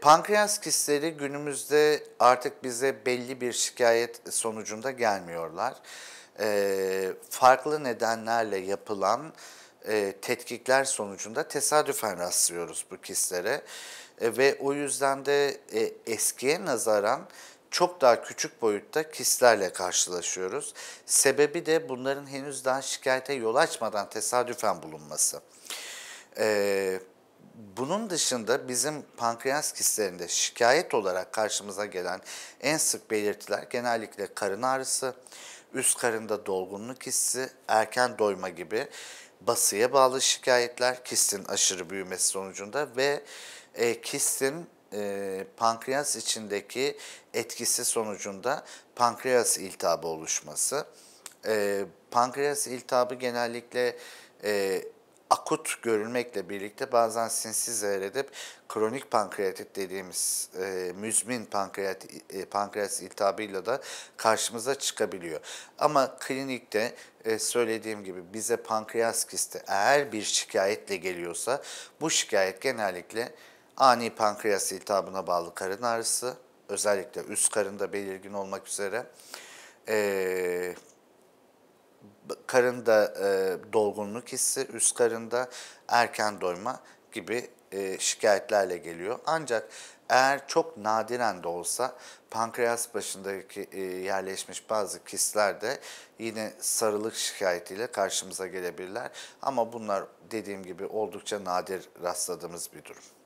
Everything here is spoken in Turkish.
Pankreas kistleri günümüzde artık bize belli bir şikayet sonucunda gelmiyorlar. E, farklı nedenlerle yapılan e, tetkikler sonucunda tesadüfen rastlıyoruz bu kistlere. E, ve o yüzden de e, eskiye nazaran çok daha küçük boyutta kistlerle karşılaşıyoruz. Sebebi de bunların henüz daha şikayete yol açmadan tesadüfen bulunması. Evet bunun dışında bizim pankreas kistlerinde şikayet olarak karşımıza gelen en sık belirtiler genellikle karın ağrısı, üst karında dolgunluk hissi, erken doyma gibi basıya bağlı şikayetler, kistin aşırı büyümesi sonucunda ve e, kistin e, pankreas içindeki etkisi sonucunda pankreas iltihabı oluşması. E, pankreas iltihabı genellikle e, akut görülmekle birlikte bazen sinsi zehredip kronik pankreatit dediğimiz e, müzmin pankreat, e, pankreas iltihabıyla da karşımıza çıkabiliyor. Ama klinikte e, söylediğim gibi bize pankreas kisti eğer bir şikayetle geliyorsa bu şikayet genellikle ani pankreas iltihabına bağlı karın ağrısı özellikle üst karında belirgin olmak üzere e, karında e, dolgunluk hissi, üst karında erken doyma gibi e, şikayetlerle geliyor. Ancak eğer çok nadiren de olsa pankreas başındaki e, yerleşmiş bazı kistler de yine sarılık şikayetiyle karşımıza gelebilirler. Ama bunlar dediğim gibi oldukça nadir rastladığımız bir durum.